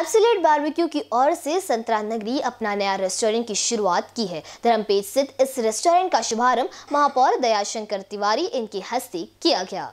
absolute barbecue की ओर से संतरा नगरी अपना नया रेस्टोरेंट की शुरुआत की है धर्मपेट स्थित इस रेस्टोरेंट का शुभारंभ महापौर दयाशंकर तिवारी इनके हस्ते किया गया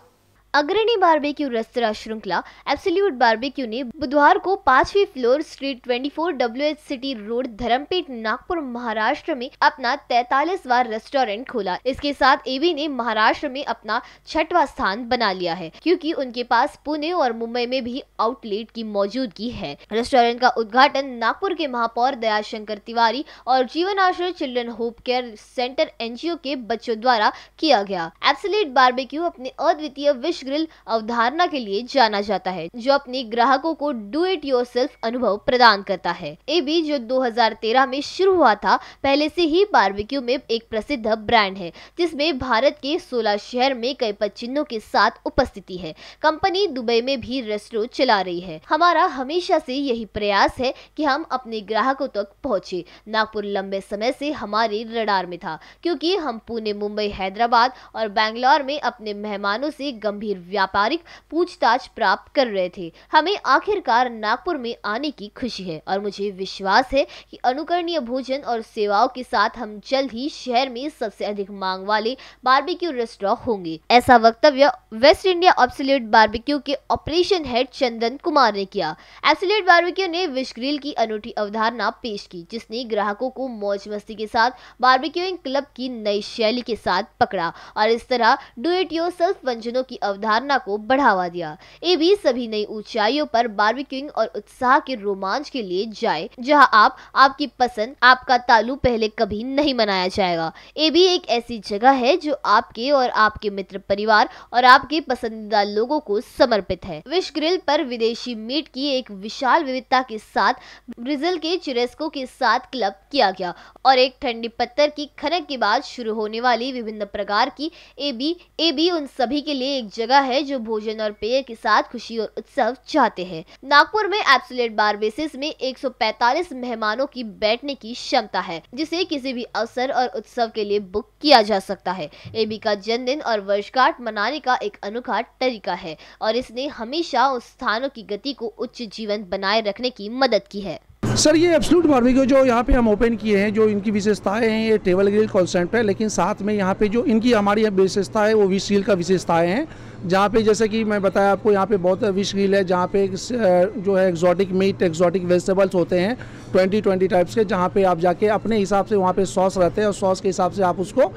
अग्रणी बारबेक्यू रेस्तरा श्रृंखला एब्सोल्यूट बारबेक्यू ने बुधवार को पांचवी floor street 24 W H city road Dharampeth Nagpur Maharashtra में अपना तैतालीसवा रेस्टोरेंट खोला इसके साथ एवी ने महाराष्ट्र में अपना छठवा स्थान बना लिया है क्योंकि उनके पास पुणे और मुंबई में भी आउटलेट की मौजूदगी है रेस्टोरेंट का उद्घाटन नागपुर के महापौर दयाशंकर तिवारी और Jeevan Ashray children hope care centre NGO के बच्चों द्वारा किया गया एब्सोल्यूट बारबेक्यू अपने अद्वितीय विश्व फिश ग्रिल अवधारणा के लिए जाना जाता है जो अपने ग्राहकों को डू इट योर अनुभव प्रदान करता है ए बी जो 2013 में शुरू हुआ था पहले से ही बारबेक्यू में एक प्रसिद्ध ब्रांड है जिसमें भारत के 16 शहर में कई पचिन्हों के साथ उपस्थिति है कंपनी दुबई में भी रेस्टोर चला रही है हमारा हमेशा से यही प्रयास है कि हम अपने ग्राहकों तक पहुंचे नागपुर लंबे समय से हमारे रडार में था क्योंकि हम पुणे मुंबई हैदराबाद और बैंगलोर में अपने मेहमानों से गंभीर गंभीर व्यापारिक पूछताछ प्राप्त कर रहे थे हमें आखिरकार नागपुर में आने की खुशी है और मुझे विश्वास है कि अनुकरणीय भोजन और सेवाओं के साथ हम जल्द ही शहर में सबसे अधिक मांग वाले बारबेक्यू रेस्टोरेंट होंगे ऐसा वक्तव्य वेस्ट इंडिया ऑब्सोल्यूट बारबेक्यू के ऑपरेशन हेड चंदन कुमार ने किया एब्सोल्यूट बारबेक्यू ने विश्वग्रिल की अनूठी अवधारणा पेश की जिसने ग्राहकों को मौज मस्ती के साथ बारबेक्यूइंग क्लब की नई शैली के साथ पकड़ा और इस तरह डू इट योर सेल्फ व्यंजनों की अवधारणा अवधारणा को बढ़ावा दिया ए भी सभी नई ऊंचाइयों पर बार्बिकिंग और उत्साह के रोमांच के लिए जाए जहां आप आपकी पसंद आपका तालू पहले कभी नहीं मनाया जाएगा ये भी एक ऐसी जगह है जो आपके और आपके मित्र परिवार और आपके पसंदीदा लोगों को समर्पित है विश ग्रिल पर विदेशी मीट की एक विशाल विविधता के साथ ब्रिजल के चिरेस्को के साथ क्लब किया गया और एक ठंडी पत्थर की खनक के बाद शुरू होने वाली विभिन्न प्रकार की ए बी ए बी उन सभी के लिए एक जगह जगह है जो भोजन और पेय के साथ खुशी और उत्सव चाहते हैं नागपुर में एप्सुलेट बार बेसिस में 145 मेहमानों की बैठने की क्षमता है जिसे किसी भी अवसर और उत्सव के लिए बुक किया जा सकता है एबी का जन्मदिन और वर्षगांठ मनाने का एक अनोखा तरीका है और इसने हमेशा उस स्थानों की गति को उच्च जीवन बनाए रखने की मदद की है सर ये एब्सलूट बारबेक्यू जो यहाँ पे हम ओपन किए हैं जो इनकी विशेषताएं हैं ये टेबल ग्रिल कॉन्सेंट है लेकिन साथ में यहाँ पे जो इनकी हमारी विशेषता है वो विश ग्रिल का विशेषताएं हैं जहाँ पे जैसे कि मैं बताया आपको यहाँ पे बहुत विश ग्रिल है जहाँ पे जो है एक्जॉटिक मीट एक्जॉटिक वेजिटेबल्स होते हैं ट्वेंटी ट्वेंटी टाइप्स के जहाँ पे आप जाके अपने हिसाब से वहाँ पे सॉस रहते हैं और सॉस के हिसाब से आप उसको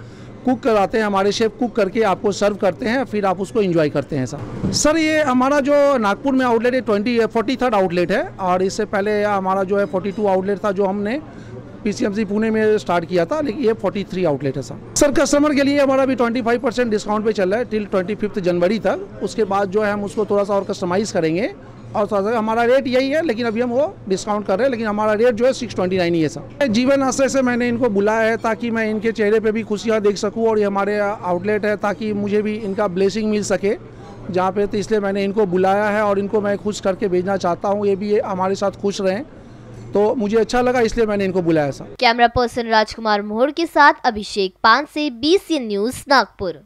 कुक कराते हैं हमारे शेफ़ कुक करके आपको सर्व करते हैं फिर आप उसको इन्जॉय करते हैं सर सर ये हमारा जो नागपुर में आउटलेट है ट्वेंटी फोर्टी थर्ड आउटलेट है और इससे पहले हमारा जो है फोर्टी टू आउटलेट था जो हमने पीसीएमसी पुणे में स्टार्ट किया था लेकिन ये 43 आउटलेट है सर सर कस्टमर के लिए हमारा अभी 25 परसेंट डिस्काउंट पे चल रहा है टिल 25 जनवरी तक उसके बाद जो है हम उसको थोड़ा सा और कस्टमाइज़ करेंगे और सर तो हमारा रेट यही है लेकिन अभी हम वो डिस्काउंट कर रहे हैं लेकिन हमारा रेट जो है सिक्स ट्वेंटी नाइन ही है सर जीवन आश्रय से मैंने इनको बुलाया है ताकि मैं इनके चेहरे पे भी खुशियाँ देख सकूँ और ये हमारे आउटलेट है ताकि मुझे भी इनका ब्लेसिंग मिल सके जहाँ पे तो इसलिए मैंने इनको बुलाया है और इनको मैं खुश करके भेजना चाहता हूँ ये भी ये हमारे साथ खुश रहें तो मुझे अच्छा लगा इसलिए मैंने इनको बुलाया सर कैमरा पर्सन राजकुमार मोहर के साथ अभिषेक पान से बी न्यूज नागपुर